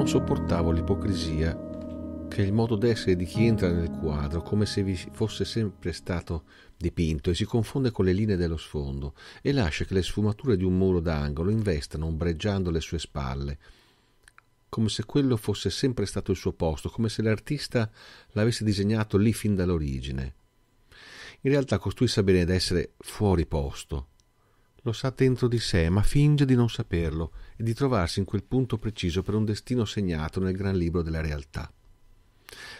non sopportavo l'ipocrisia che è il modo d'essere di chi entra nel quadro, come se vi fosse sempre stato dipinto e si confonde con le linee dello sfondo e lascia che le sfumature di un muro d'angolo investano ombreggiando le sue spalle, come se quello fosse sempre stato il suo posto, come se l'artista l'avesse disegnato lì fin dall'origine. In realtà costui sa bene di essere fuori posto, lo sa dentro di sé, ma finge di non saperlo e di trovarsi in quel punto preciso per un destino segnato nel gran libro della realtà.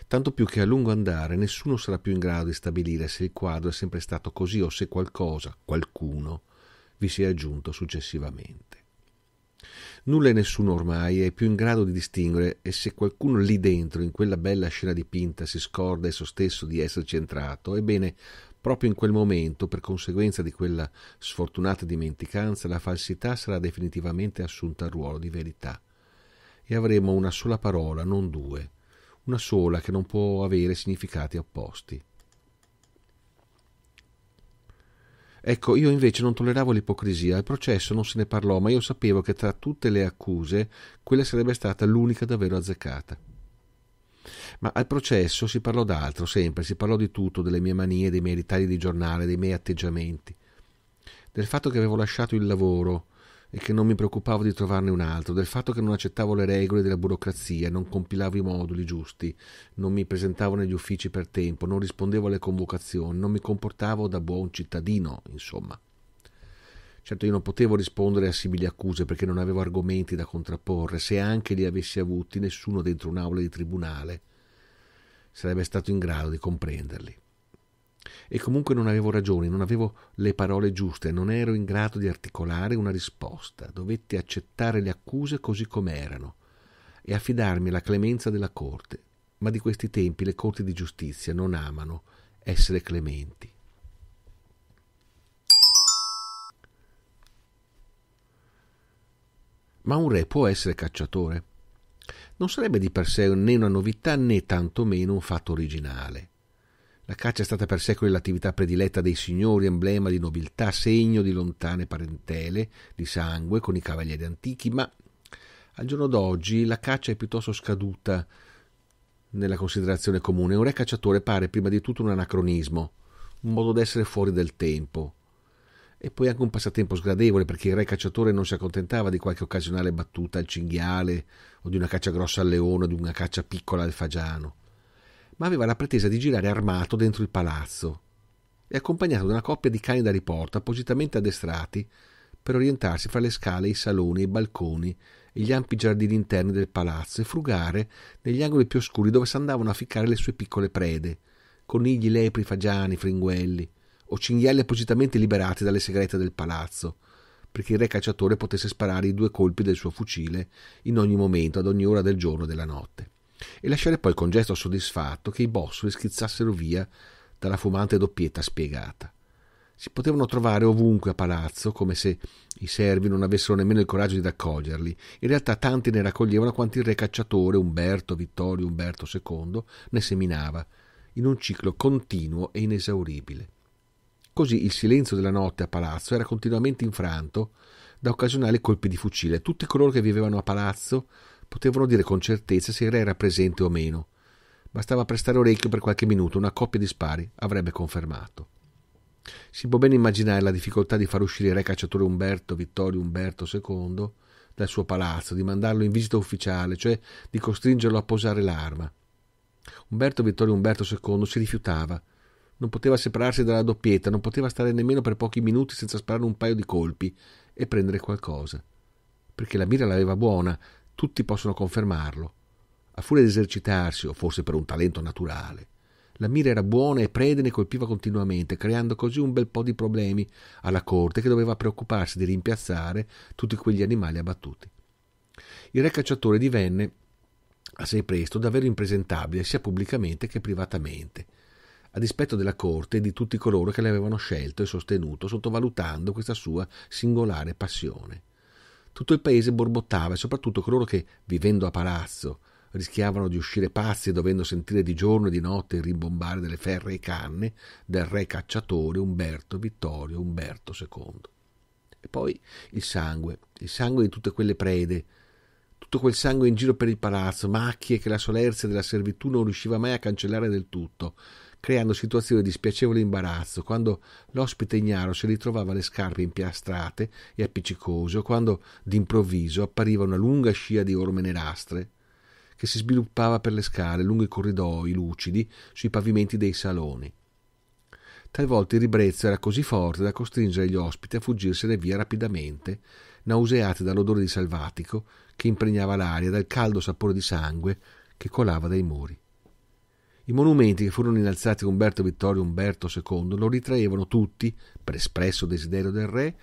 Tanto più che a lungo andare nessuno sarà più in grado di stabilire se il quadro è sempre stato così o se qualcosa, qualcuno, vi si è aggiunto successivamente. Nulla e nessuno ormai è più in grado di distinguere e se qualcuno lì dentro, in quella bella scena dipinta, si scorda esso stesso di esserci entrato, ebbene, Proprio in quel momento, per conseguenza di quella sfortunata dimenticanza, la falsità sarà definitivamente assunta al ruolo di verità e avremo una sola parola, non due, una sola che non può avere significati opposti. Ecco, io invece non tolleravo l'ipocrisia, al processo non se ne parlò, ma io sapevo che tra tutte le accuse quella sarebbe stata l'unica davvero azzeccata. Ma al processo si parlò d'altro, sempre, si parlò di tutto, delle mie manie, dei miei ritagli di giornale, dei miei atteggiamenti, del fatto che avevo lasciato il lavoro e che non mi preoccupavo di trovarne un altro, del fatto che non accettavo le regole della burocrazia, non compilavo i moduli giusti, non mi presentavo negli uffici per tempo, non rispondevo alle convocazioni, non mi comportavo da buon cittadino, insomma. Certo io non potevo rispondere a simili accuse perché non avevo argomenti da contrapporre, se anche li avessi avuti nessuno dentro un'aula di tribunale sarebbe stato in grado di comprenderli. E comunque non avevo ragioni, non avevo le parole giuste, non ero in grado di articolare una risposta, dovetti accettare le accuse così com'erano e affidarmi alla clemenza della Corte. Ma di questi tempi le Corti di giustizia non amano essere clementi. Ma un re può essere cacciatore? non sarebbe di per sé né una novità né tantomeno un fatto originale. La caccia è stata per secoli l'attività prediletta dei signori, emblema di nobiltà, segno di lontane parentele, di sangue con i cavalieri antichi, ma al giorno d'oggi la caccia è piuttosto scaduta nella considerazione comune. Un re cacciatore pare prima di tutto un anacronismo, un modo d'essere fuori del tempo, e poi anche un passatempo sgradevole perché il re cacciatore non si accontentava di qualche occasionale battuta al cinghiale o di una caccia grossa al leone o di una caccia piccola al fagiano, ma aveva la pretesa di girare armato dentro il palazzo e accompagnato da una coppia di cani da riporto appositamente addestrati per orientarsi fra le scale, i saloni, i balconi e gli ampi giardini interni del palazzo e frugare negli angoli più oscuri dove s'andavano a ficcare le sue piccole prede, conigli, lepri, fagiani, fringuelli o cinghiali appositamente liberati dalle segrete del palazzo, perché il re cacciatore potesse sparare i due colpi del suo fucile in ogni momento, ad ogni ora del giorno e della notte, e lasciare poi con gesto soddisfatto che i bossoli schizzassero via dalla fumante doppietta spiegata. Si potevano trovare ovunque a palazzo, come se i servi non avessero nemmeno il coraggio di raccoglierli. In realtà tanti ne raccoglievano quanti il re cacciatore Umberto Vittorio Umberto II ne seminava, in un ciclo continuo e inesauribile. Così il silenzio della notte a palazzo era continuamente infranto da occasionali colpi di fucile. Tutti coloro che vivevano a palazzo potevano dire con certezza se il re era presente o meno. Bastava prestare orecchio per qualche minuto, una coppia di spari avrebbe confermato. Si può ben immaginare la difficoltà di far uscire il re cacciatore Umberto Vittorio Umberto II dal suo palazzo, di mandarlo in visita ufficiale, cioè di costringerlo a posare l'arma. Umberto Vittorio Umberto II si rifiutava, non poteva separarsi dalla doppietta, non poteva stare nemmeno per pochi minuti senza sparare un paio di colpi e prendere qualcosa. Perché la mira l'aveva buona, tutti possono confermarlo. A furia di esercitarsi, o forse per un talento naturale, la mira era buona e Prede ne colpiva continuamente, creando così un bel po' di problemi alla corte che doveva preoccuparsi di rimpiazzare tutti quegli animali abbattuti. Il re cacciatore divenne assai presto davvero impresentabile sia pubblicamente che privatamente a dispetto della corte e di tutti coloro che l'avevano scelto e sostenuto, sottovalutando questa sua singolare passione. Tutto il paese borbottava e soprattutto coloro che, vivendo a palazzo, rischiavano di uscire pazzi dovendo sentire di giorno e di notte il rimbombare delle ferre e canne del re cacciatore Umberto Vittorio Umberto II. E poi il sangue, il sangue di tutte quelle prede, tutto quel sangue in giro per il palazzo, macchie che la solerzia della servitù non riusciva mai a cancellare del tutto, creando situazioni di spiacevole imbarazzo, quando l'ospite ignaro si ritrovava le scarpe impiastrate e appiccicoso, quando d'improvviso appariva una lunga scia di orme nerastre che si sviluppava per le scale, lungo i corridoi lucidi, sui pavimenti dei saloni. Talvolta il ribrezzo era così forte da costringere gli ospiti a fuggirsene via rapidamente nauseati dall'odore di salvatico che impregnava l'aria, dal caldo sapore di sangue che colava dai muri. I monumenti che furono innalzati Umberto Vittorio Umberto II lo ritraevano tutti, per espresso desiderio del re,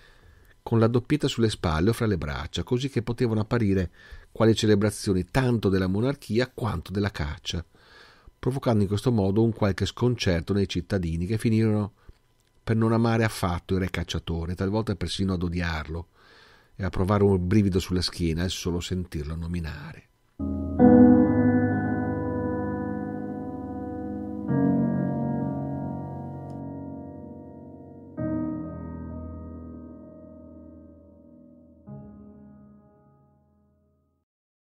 con la doppietta sulle spalle o fra le braccia, così che potevano apparire quali celebrazioni tanto della monarchia quanto della caccia, provocando in questo modo un qualche sconcerto nei cittadini che finirono per non amare affatto il re cacciatore, talvolta persino ad odiarlo, e a provare un brivido sulla schiena il solo sentirlo nominare.